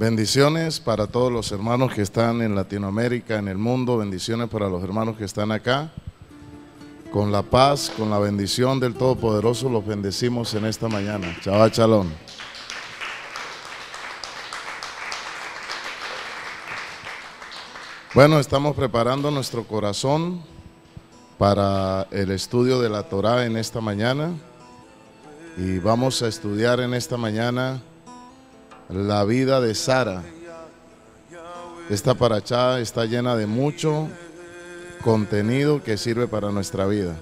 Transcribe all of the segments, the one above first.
Bendiciones para todos los hermanos que están en Latinoamérica, en el mundo. Bendiciones para los hermanos que están acá. Con la paz, con la bendición del Todopoderoso, los bendecimos en esta mañana. Chava Chalón. Bueno, estamos preparando nuestro corazón para el estudio de la Torá en esta mañana y vamos a estudiar en esta mañana la vida de Sara. Esta parachada está llena de mucho contenido que sirve para nuestra vida.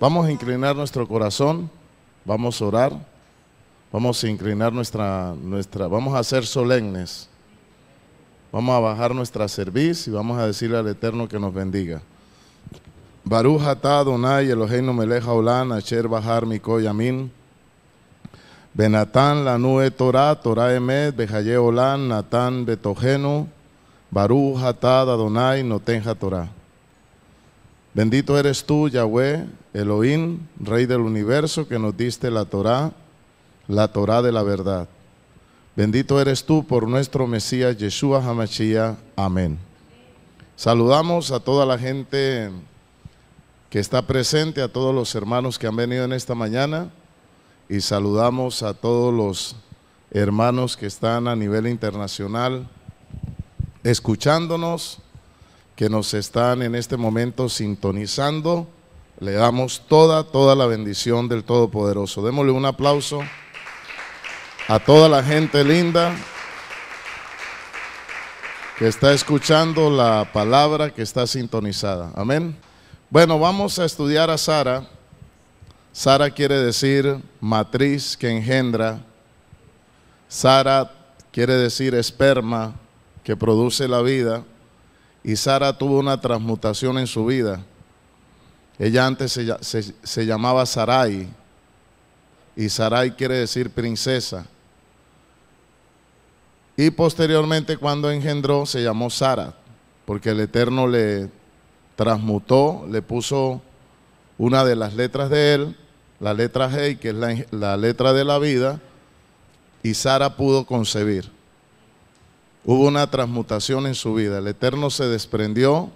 Vamos a inclinar nuestro corazón, vamos a orar, vamos a inclinar nuestra, nuestra, vamos a ser solemnes, vamos a bajar nuestra cerviz y vamos a decirle al Eterno que nos bendiga. Baruch Eloheinu asher Benatán, Lanue, Torá, Torá Emet, Bejaye Olán, Natán, Betogenu, Barú, Hatad, Adonai, Notenja Torá. Bendito eres tú, Yahweh, Elohim, Rey del universo, que nos diste la Torá, la Torá de la verdad. Bendito eres tú por nuestro Mesías Yeshua Hamashiach. Amén. Saludamos a toda la gente que está presente, a todos los hermanos que han venido en esta mañana y saludamos a todos los hermanos que están a nivel internacional escuchándonos, que nos están en este momento sintonizando. Le damos toda, toda la bendición del Todopoderoso. Démosle un aplauso a toda la gente linda que está escuchando la palabra, que está sintonizada. Amén. Bueno, vamos a estudiar a Sara. Sara quiere decir matriz que engendra. Sara quiere decir esperma que produce la vida. Y Sara tuvo una transmutación en su vida. Ella antes se, llamaba Sarai. Y Sarai quiere decir princesa. Y posteriormente cuando engendró se llamó Sara, porque el Eterno le transmutó, le puso una de las letras de él, la letra G, que es la, letra de la vida, y Sara pudo concebir. Hubo una transmutación en su vida. El Eterno se desprendió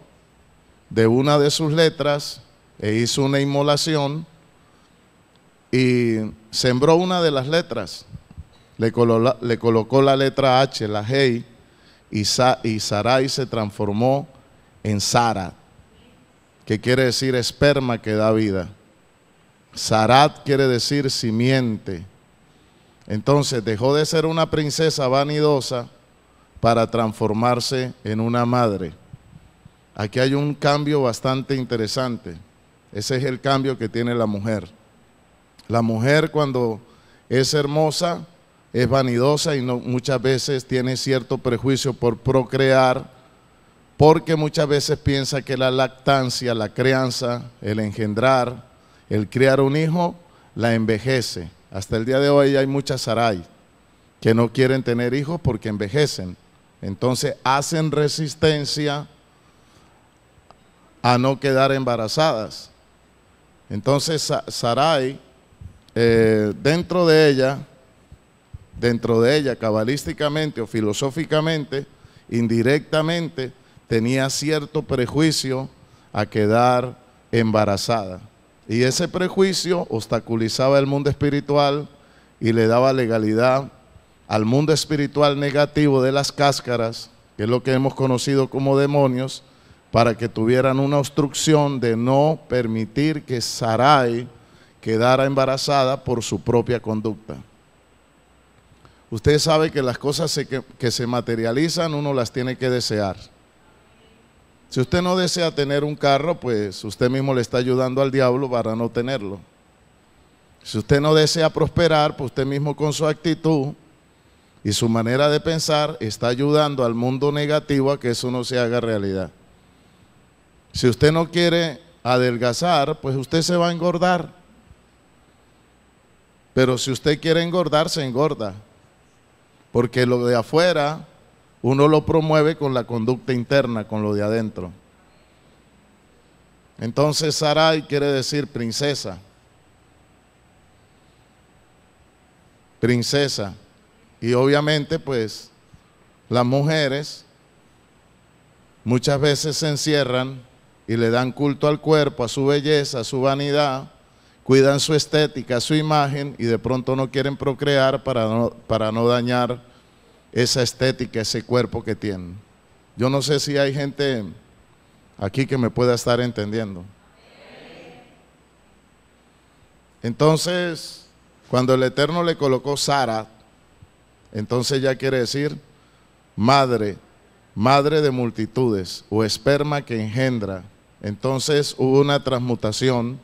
de una de sus letras e hizo una inmolación y sembró una de las letras. Le, colocó la letra H, la G, y, Sara y se transformó en Sara, que quiere decir esperma que da vida. Sarat quiere decir simiente. Entonces dejó de ser una princesa vanidosa para transformarse en una madre. Aquí hay un cambio bastante interesante. Ese es el cambio que tiene la mujer. La mujer cuando es hermosa, es vanidosa y muchas veces tiene cierto prejuicio por procrear porque muchas veces piensa que la lactancia, la crianza, el engendrar, el criar un hijo, la envejece. Hasta el día de hoy hay muchas Sarai que no quieren tener hijos porque envejecen. Entonces hacen resistencia a no quedar embarazadas. Entonces Sarai, eh, dentro de ella, dentro de ella, cabalísticamente o filosóficamente, indirectamente, tenía cierto prejuicio a quedar embarazada. Y ese prejuicio obstaculizaba el mundo espiritual y le daba legalidad al mundo espiritual negativo de las cáscaras, que es lo que hemos conocido como demonios, para que tuvieran una obstrucción de no permitir que Sarai quedara embarazada por su propia conducta. Usted sabe que las cosas que se materializan uno las tiene que desear. Si usted no desea tener un carro, pues usted mismo le está ayudando al diablo para no tenerlo. Si usted no desea prosperar, pues usted mismo con su actitud y su manera de pensar está ayudando al mundo negativo a que eso no se haga realidad. Si usted no quiere adelgazar, pues usted se va a engordar. Pero si usted quiere engordar, se engorda. Porque lo de afuera uno lo promueve con la conducta interna, con lo de adentro. Entonces Saray quiere decir princesa. Princesa. Y obviamente pues las mujeres muchas veces se encierran y le dan culto al cuerpo, a su belleza, a su vanidad, cuidan su estética, su imagen y de pronto no quieren procrear para no, para no dañar esa estética, ese cuerpo que tiene. Yo no sé si hay gente aquí que me pueda estar entendiendo. Entonces, cuando el Eterno le colocó Sara, entonces ya quiere decir madre, madre de multitudes o esperma que engendra. Entonces hubo una transmutación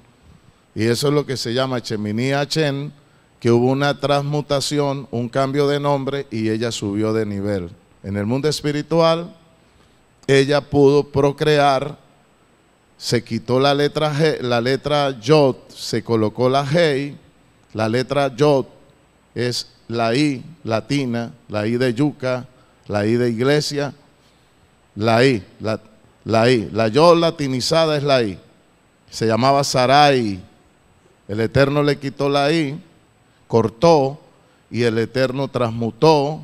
y eso es lo que se llama Cheminí chen que hubo una transmutación, un cambio de nombre y ella subió de nivel. En el mundo espiritual, ella pudo procrear, se quitó la letra, G, la letra Yod, se colocó la G, la letra Yod es la I latina, la I de yuca, la I de iglesia, la I, la, la I, la Yod latinizada es la I. Se llamaba Sarai, el Eterno le quitó la I cortó y el Eterno transmutó,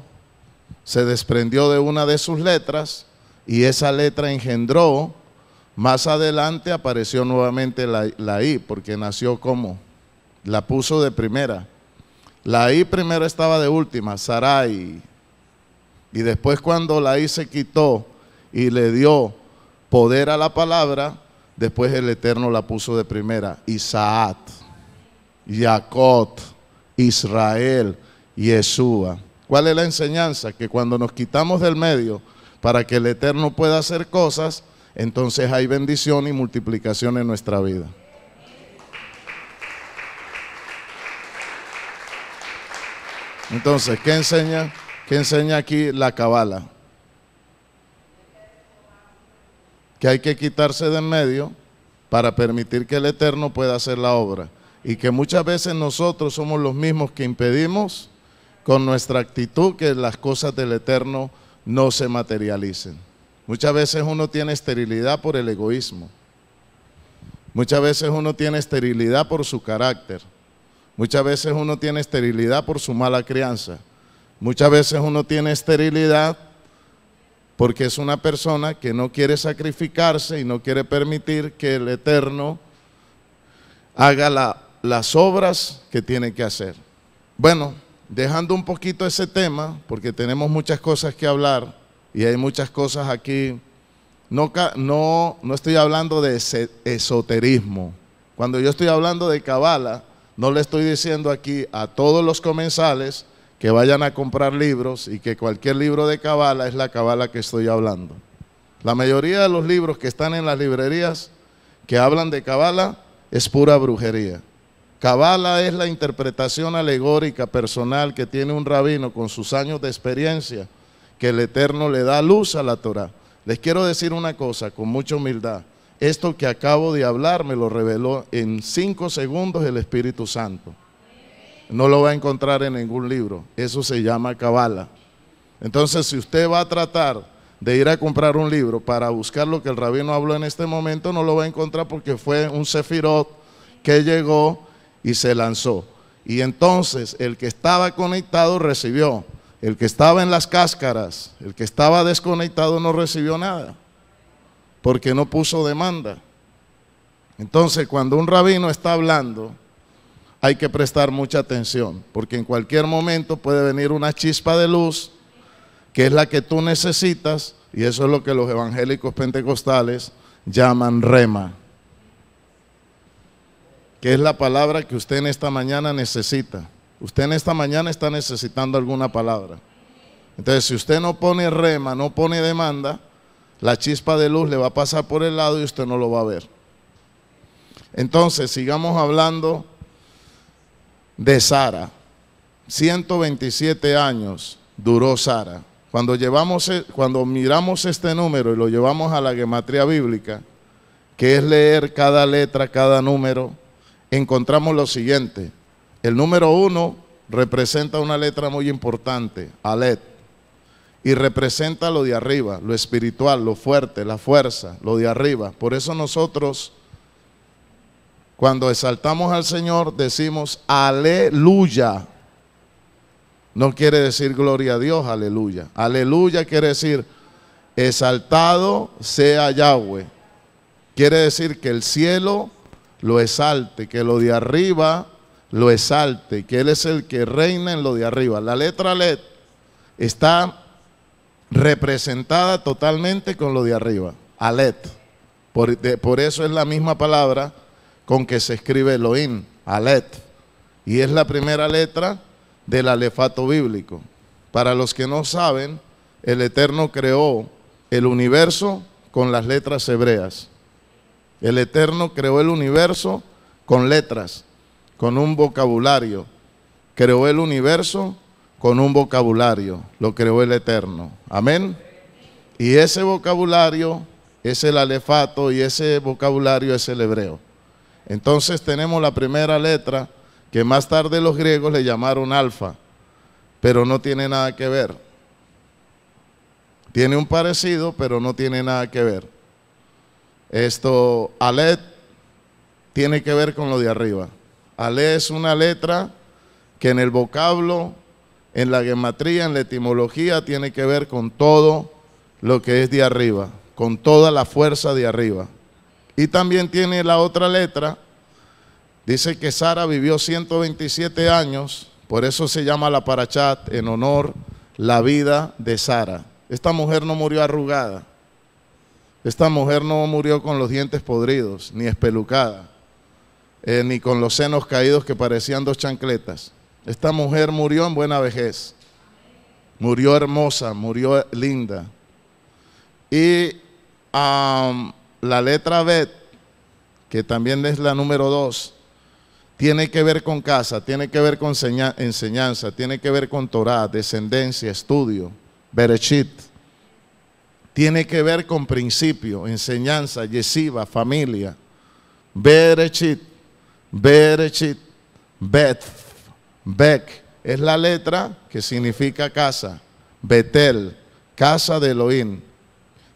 se desprendió de una de sus letras y esa letra engendró. Más adelante apareció nuevamente la, I, porque nació como, la puso de primera. La I primero estaba de última, Sarai. Y después cuando la I se quitó y le dio poder a la palabra, después el Eterno la puso de primera, Isaat, Jacob. Israel, Yeshua. ¿Cuál es la enseñanza? Que cuando nos quitamos del medio para que el Eterno pueda hacer cosas, entonces hay bendición y multiplicación en nuestra vida. Entonces, ¿qué enseña? ¿Qué enseña aquí la cabala? Que hay que quitarse del medio para permitir que el Eterno pueda hacer la obra y que muchas veces nosotros somos los mismos que impedimos con nuestra actitud que las cosas del eterno no se materialicen. Muchas veces uno tiene esterilidad por el egoísmo. Muchas veces uno tiene esterilidad por su carácter. Muchas veces uno tiene esterilidad por su mala crianza. Muchas veces uno tiene esterilidad porque es una persona que no quiere sacrificarse y no quiere permitir que el Eterno haga la las obras que tiene que hacer. Bueno, dejando un poquito ese tema, porque tenemos muchas cosas que hablar y hay muchas cosas aquí. No, estoy hablando de esoterismo. Cuando yo estoy hablando de cabala, no le estoy diciendo aquí a todos los comensales que vayan a comprar libros y que cualquier libro de cabala es la cabala que estoy hablando. La mayoría de los libros que están en las librerías que hablan de cabala es pura brujería. Cabala es la interpretación alegórica personal que tiene un rabino con sus años de experiencia, que el Eterno le da luz a la Torah. Les quiero decir una cosa con mucha humildad. Esto que acabo de hablar me lo reveló en cinco segundos el Espíritu Santo. No lo va a encontrar en ningún libro. Eso se llama cabala. Entonces, si usted va a tratar de ir a comprar un libro para buscar lo que el rabino habló en este momento, no lo va a encontrar porque fue un sefirot que llegó y se lanzó. Y entonces el que estaba conectado recibió, el que estaba en las cáscaras, el que estaba desconectado no recibió nada, porque no puso demanda. Entonces cuando un rabino está hablando, hay que prestar mucha atención, porque en cualquier momento puede venir una chispa de luz, que es la que tú necesitas, y eso es lo que los evangélicos pentecostales llaman rema que es la palabra que usted en esta mañana necesita. Usted en esta mañana está necesitando alguna palabra. Entonces, si usted no pone rema, no pone demanda, la chispa de luz le va a pasar por el lado y usted no lo va a ver. Entonces, sigamos hablando de Sara. 127 años duró Sara. Cuando, llevamos, e, cuando miramos este número y lo llevamos a la gematría bíblica, que es leer cada letra, cada número, encontramos lo siguiente. El número uno representa una letra muy importante, Alet, y representa lo de arriba, lo espiritual, lo fuerte, la fuerza, lo de arriba. Por eso nosotros, cuando exaltamos al Señor, decimos aleluya. No quiere decir gloria a Dios, aleluya. Aleluya quiere decir exaltado sea Yahweh. Quiere decir que el cielo lo exalte, que lo de arriba lo exalte, que Él es el que reina en lo de arriba. La letra LED está representada totalmente con lo de arriba, Alet. Por, por eso es la misma palabra con que se escribe Elohim, Alet. Y es la primera letra del alefato bíblico. Para los que no saben, el Eterno creó el universo con las letras hebreas. El Eterno creó el universo con letras, con un vocabulario. Creó el universo con un vocabulario, lo creó el Eterno. Amén. Y ese vocabulario es el alefato y ese vocabulario es el hebreo. Entonces tenemos la primera letra que más tarde los griegos le llamaron alfa, pero no tiene nada que ver. Tiene un parecido, pero no tiene nada que ver. Esto, Ale tiene que ver con lo de arriba. Ale es una letra que en el vocablo, en la gematría, en la etimología, tiene que ver con todo lo que es de arriba, con toda la fuerza de arriba. Y también tiene la otra letra, dice que Sara vivió 127 años, por eso se llama la Parachat, en honor la vida de Sara. Esta mujer no murió arrugada. Esta mujer no murió con los dientes podridos, ni espelucada, eh, ni con los senos caídos que parecían dos chancletas. Esta mujer murió en buena vejez. Murió hermosa, murió linda. Y la letra B, que también es la número dos, tiene que ver con casa, tiene que ver con enseñanza, tiene que ver con Torah, descendencia, estudio, berechit tiene que ver con principio, enseñanza, yesiva, familia. Berechit, Berechit, Beth, Bek. Es la letra que significa casa. Betel, casa de Elohim.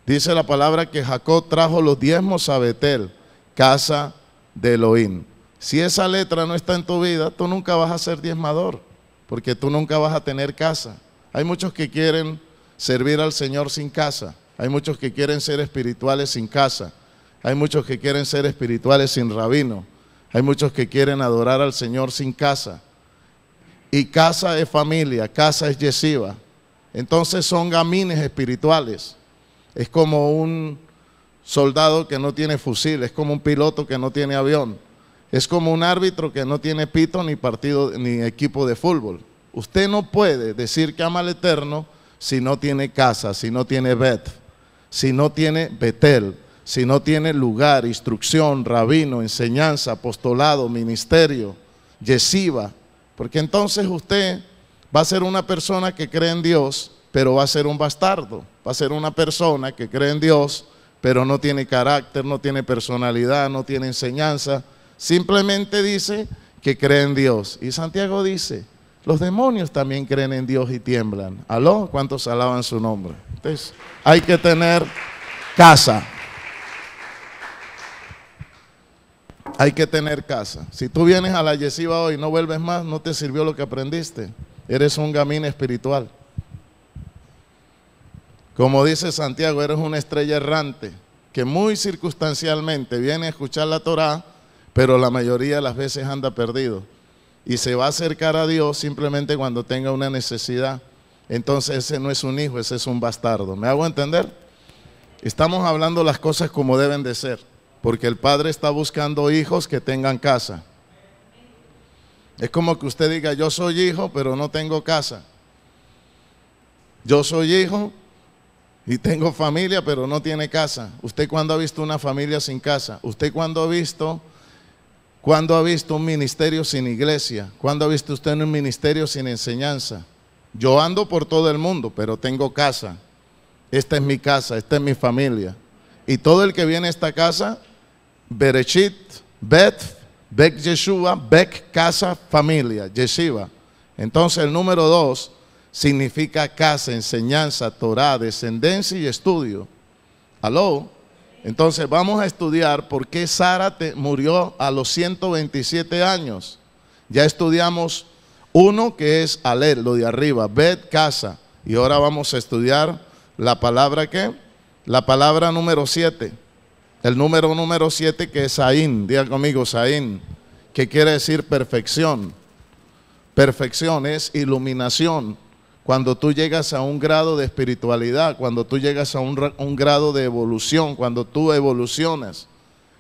Dice la palabra que Jacob trajo los diezmos a Betel, casa de Elohim. Si esa letra no está en tu vida, tú nunca vas a ser diezmador, porque tú nunca vas a tener casa. Hay muchos que quieren servir al Señor sin casa. Hay muchos que quieren ser espirituales sin casa. Hay muchos que quieren ser espirituales sin rabino. Hay muchos que quieren adorar al Señor sin casa. Y casa es familia, casa es yesiva. Entonces son gamines espirituales. Es como un soldado que no tiene fusil, es como un piloto que no tiene avión. Es como un árbitro que no tiene pito ni partido ni equipo de fútbol. Usted no puede decir que ama al Eterno si no tiene casa, si no tiene Beth si no tiene Betel, si no tiene lugar, instrucción, rabino, enseñanza, apostolado, ministerio, yesiva, porque entonces usted va a ser una persona que cree en Dios, pero va a ser un bastardo, va a ser una persona que cree en Dios, pero no tiene carácter, no tiene personalidad, no tiene enseñanza, simplemente dice que cree en Dios. Y Santiago dice, los demonios también creen en Dios y tiemblan. Aló, ¿cuántos alaban su nombre? Entonces, hay que tener casa. Hay que tener casa. Si tú vienes a la yesiva hoy y no vuelves más, no te sirvió lo que aprendiste. Eres un gamín espiritual. Como dice Santiago, eres una estrella errante que muy circunstancialmente viene a escuchar la Torá, pero la mayoría de las veces anda perdido y se va a acercar a Dios simplemente cuando tenga una necesidad. Entonces ese no es un hijo, ese es un bastardo. ¿Me hago entender? Estamos hablando las cosas como deben de ser, porque el padre está buscando hijos que tengan casa. Es como que usted diga, yo soy hijo, pero no tengo casa. Yo soy hijo y tengo familia, pero no tiene casa. ¿Usted cuándo ha visto una familia sin casa? ¿Usted cuándo ha visto ¿Cuándo ha visto un ministerio sin iglesia? ¿Cuándo ha visto usted un ministerio sin enseñanza? Yo ando por todo el mundo, pero tengo casa. Esta es mi casa, esta es mi familia. Y todo el que viene a esta casa, berechit, Beth, Bek Yeshua, Bek casa, familia, Yeshiva. Entonces el número dos significa casa, enseñanza, Torah, descendencia y estudio. Aló. Entonces vamos a estudiar por qué Sara murió a los 127 años. Ya estudiamos uno que es Ale, lo de arriba, Bet, casa. Y ahora vamos a estudiar la palabra ¿qué? la palabra número 7. El número número 7 que es Saín, diga conmigo Saín, que quiere decir perfección. Perfección es iluminación cuando tú llegas a un grado de espiritualidad, cuando tú llegas a un, grado de evolución, cuando tú evolucionas,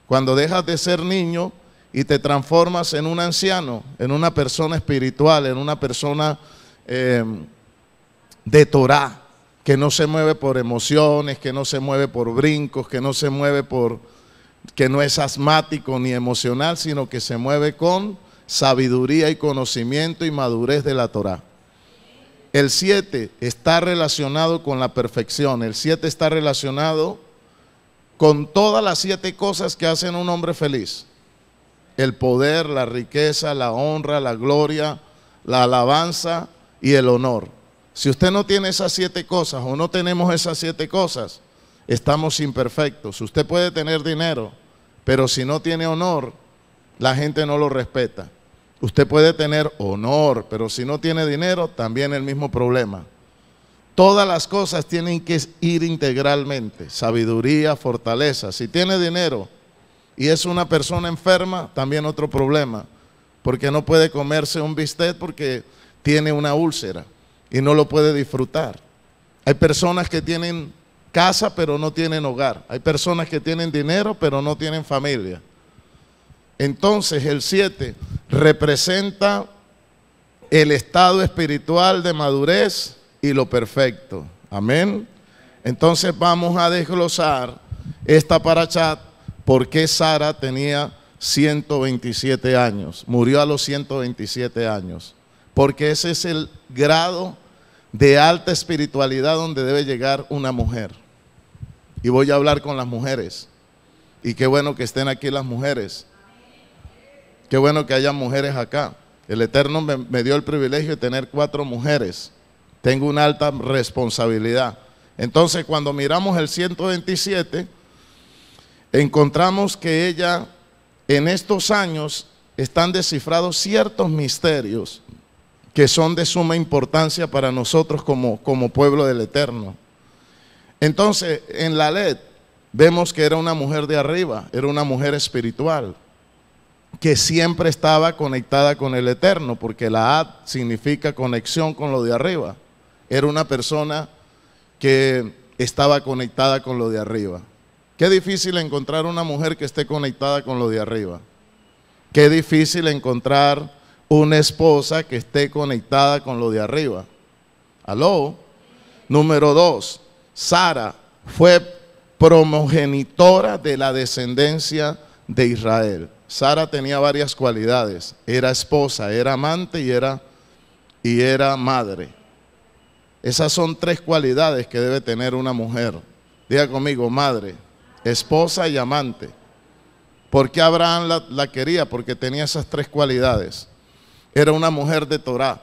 cuando dejas de ser niño y te transformas en un anciano, en una persona espiritual, en una persona eh, de Torah, que no se mueve por emociones, que no se mueve por brincos, que no se mueve por, que no es asmático ni emocional, sino que se mueve con sabiduría y conocimiento y madurez de la Torah. El siete está relacionado con la perfección. El siete está relacionado con todas las siete cosas que hacen un hombre feliz. El poder, la riqueza, la honra, la gloria, la alabanza y el honor. Si usted no tiene esas siete cosas o no tenemos esas siete cosas, estamos imperfectos. Usted puede tener dinero, pero si no tiene honor, la gente no lo respeta. Usted puede tener honor, pero si no tiene dinero, también el mismo problema. Todas las cosas tienen que ir integralmente, sabiduría, fortaleza. Si tiene dinero y es una persona enferma, también otro problema, porque no puede comerse un bistec porque tiene una úlcera y no lo puede disfrutar. Hay personas que tienen casa pero no tienen hogar. Hay personas que tienen dinero pero no tienen familia. Entonces el 7 representa el estado espiritual de madurez y lo perfecto. Amén. Entonces vamos a desglosar esta parachat, por qué Sara tenía 127 años, murió a los 127 años, porque ese es el grado de alta espiritualidad donde debe llegar una mujer. Y voy a hablar con las mujeres. Y qué bueno que estén aquí las mujeres, Qué bueno que haya mujeres acá. El Eterno me, dio el privilegio de tener cuatro mujeres. Tengo una alta responsabilidad. Entonces, cuando miramos el 127, encontramos que ella, en estos años, están descifrados ciertos misterios que son de suma importancia para nosotros como, como pueblo del Eterno. Entonces, en la LED vemos que era una mujer de arriba, era una mujer espiritual que siempre estaba conectada con el Eterno, porque la ad significa conexión con lo de arriba. Era una persona que estaba conectada con lo de arriba. Qué difícil encontrar una mujer que esté conectada con lo de arriba. Qué difícil encontrar una esposa que esté conectada con lo de arriba. Aló. Número dos, Sara fue promogenitora de la descendencia de Israel. Sara tenía varias cualidades. Era esposa, era amante y era, y era madre. Esas son tres cualidades que debe tener una mujer. Diga conmigo, madre, esposa y amante. ¿Por qué Abraham la, la quería? Porque tenía esas tres cualidades. Era una mujer de Torah.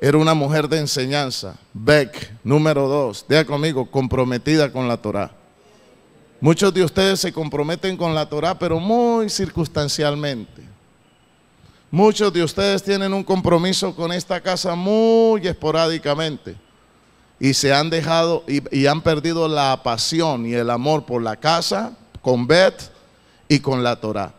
Era una mujer de enseñanza. Beck, número dos. Diga conmigo, comprometida con la Torah. Muchos de ustedes se comprometen con la Torah, pero muy circunstancialmente. Muchos de ustedes tienen un compromiso con esta casa muy esporádicamente y se han dejado y, han perdido la pasión y el amor por la casa, con Beth y con la Torah.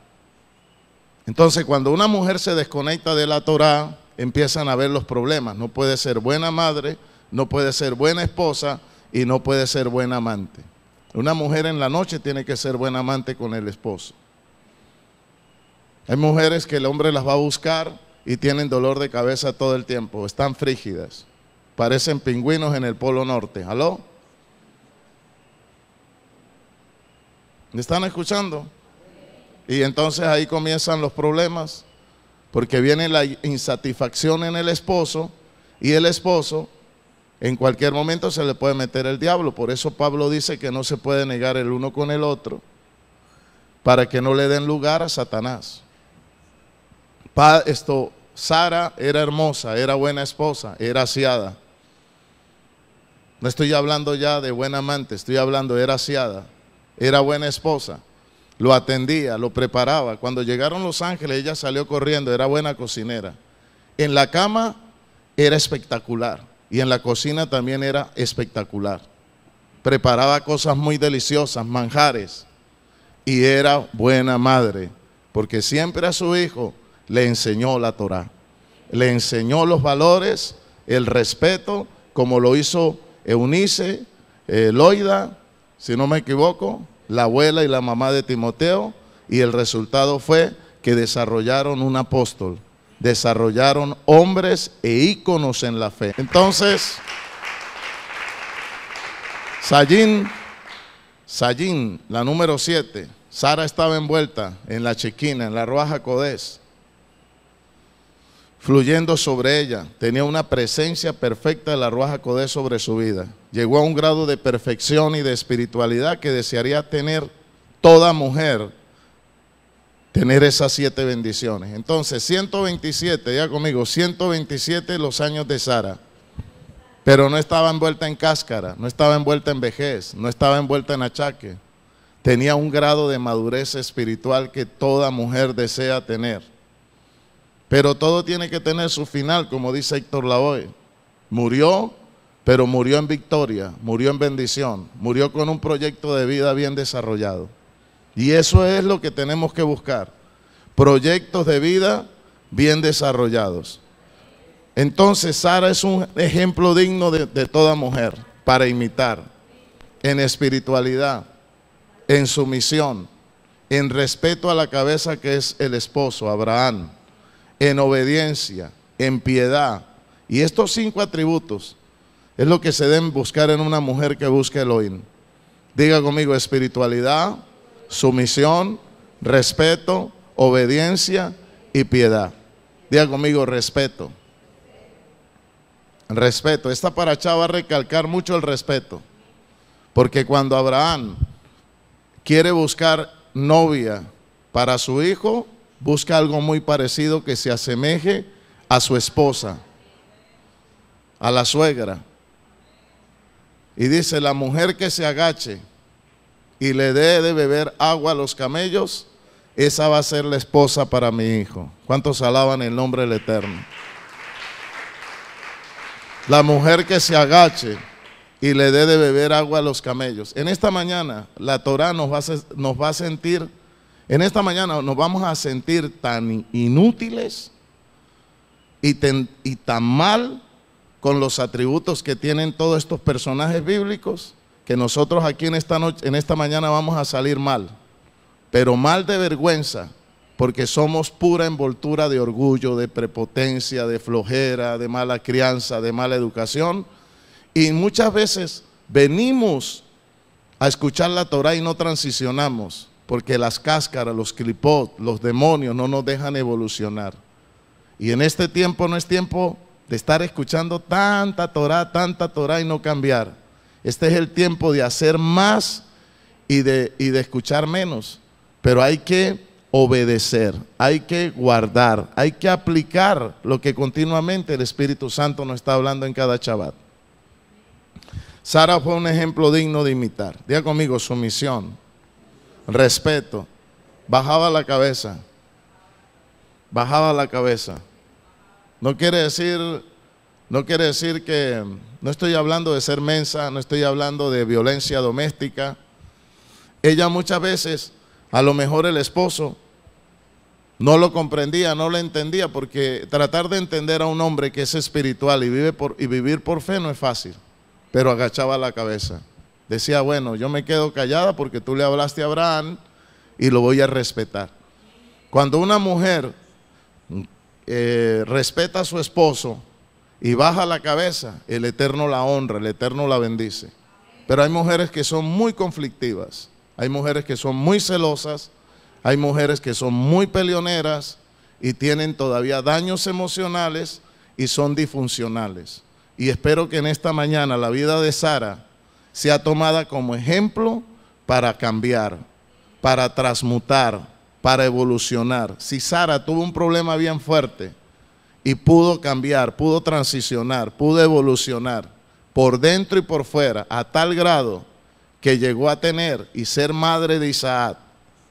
Entonces, cuando una mujer se desconecta de la Torah, empiezan a ver los problemas. No puede ser buena madre, no puede ser buena esposa y no puede ser buena amante. Una mujer en la noche tiene que ser buena amante con el esposo. Hay mujeres que el hombre las va a buscar y tienen dolor de cabeza todo el tiempo, están frígidas, parecen pingüinos en el Polo Norte. ¿Aló? ¿Me están escuchando? Y entonces ahí comienzan los problemas, porque viene la insatisfacción en el esposo y el esposo en cualquier momento se le puede meter el diablo. Por eso Pablo dice que no se puede negar el uno con el otro para que no le den lugar a Satanás. esto, Sara era hermosa, era buena esposa, era asiada. No estoy hablando ya de buena amante, estoy hablando, era asiada, era buena esposa. Lo atendía, lo preparaba. Cuando llegaron los ángeles, ella salió corriendo, era buena cocinera. En la cama era espectacular y en la cocina también era espectacular. Preparaba cosas muy deliciosas, manjares, y era buena madre, porque siempre a su hijo le enseñó la Torah, le enseñó los valores, el respeto, como lo hizo Eunice, eh, Loida, si no me equivoco, la abuela y la mamá de Timoteo, y el resultado fue que desarrollaron un apóstol desarrollaron hombres e íconos en la fe. Entonces, Sayin, Sayin, la número 7, Sara estaba envuelta en la chiquina, en la Ruaja codés, fluyendo sobre ella. Tenía una presencia perfecta de la Ruaja codés sobre su vida. Llegó a un grado de perfección y de espiritualidad que desearía tener toda mujer tener esas siete bendiciones. Entonces, 127, ya conmigo, 127 los años de Sara. Pero no estaba envuelta en cáscara, no estaba envuelta en vejez, no estaba envuelta en achaque. Tenía un grado de madurez espiritual que toda mujer desea tener. Pero todo tiene que tener su final, como dice Héctor Lavoe. Murió, pero murió en victoria, murió en bendición, murió con un proyecto de vida bien desarrollado. Y eso es lo que tenemos que buscar. Proyectos de vida bien desarrollados. Entonces Sara es un ejemplo digno de, toda mujer para imitar en espiritualidad, en sumisión, en respeto a la cabeza que es el esposo, Abraham, en obediencia, en piedad. Y estos cinco atributos es lo que se deben buscar en una mujer que busque Elohim. Diga conmigo espiritualidad, sumisión, respeto, obediencia y piedad. Diga conmigo respeto. Respeto. Esta paracha va a recalcar mucho el respeto. Porque cuando Abraham quiere buscar novia para su hijo, busca algo muy parecido que se asemeje a su esposa, a la suegra. Y dice, la mujer que se agache y le dé de beber agua a los camellos, esa va a ser la esposa para mi hijo. ¿Cuántos alaban el nombre del Eterno? La mujer que se agache y le dé de beber agua a los camellos. En esta mañana la Torah nos va, a, nos va a sentir, en esta mañana nos vamos a sentir tan inútiles y tan mal con los atributos que tienen todos estos personajes bíblicos que nosotros aquí en esta, noche, en esta mañana vamos a salir mal, pero mal de vergüenza, porque somos pura envoltura de orgullo, de prepotencia, de flojera, de mala crianza, de mala educación. Y muchas veces venimos a escuchar la Torah y no transicionamos, porque las cáscaras, los clipot, los demonios no nos dejan evolucionar. Y en este tiempo no es tiempo de estar escuchando tanta Torah, tanta Torah y no cambiar. Este es el tiempo de hacer más y de, de escuchar menos. Pero hay que obedecer, hay que guardar, hay que aplicar lo que continuamente el Espíritu Santo nos está hablando en cada Chabat. Sara fue un ejemplo digno de imitar. Diga conmigo, sumisión, respeto. Bajaba la cabeza, bajaba la cabeza. No quiere decir no quiere decir que no estoy hablando de ser mensa, no estoy hablando de violencia doméstica. Ella muchas veces, a lo mejor el esposo, no lo comprendía, no lo entendía, porque tratar de entender a un hombre que es espiritual y, vive por, y vivir por fe no es fácil, pero agachaba la cabeza. Decía, bueno, yo me quedo callada porque tú le hablaste a Abraham y lo voy a respetar. Cuando una mujer eh, respeta a su esposo, y baja la cabeza, el Eterno la honra, el Eterno la bendice. Pero hay mujeres que son muy conflictivas, hay mujeres que son muy celosas, hay mujeres que son muy peleoneras y tienen todavía daños emocionales y son disfuncionales. Y espero que en esta mañana la vida de Sara sea tomada como ejemplo para cambiar, para transmutar, para evolucionar. Si Sara tuvo un problema bien fuerte, y pudo cambiar, pudo transicionar, pudo evolucionar por dentro y por fuera a tal grado que llegó a tener y ser madre de Isaac.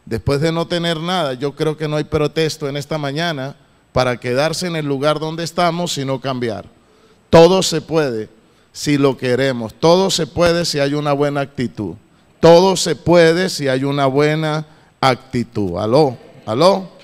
Después de no tener nada, yo creo que no hay protesto en esta mañana para quedarse en el lugar donde estamos, sino cambiar. Todo se puede si lo queremos, todo se puede si hay una buena actitud, todo se puede si hay una buena actitud. Aló, aló.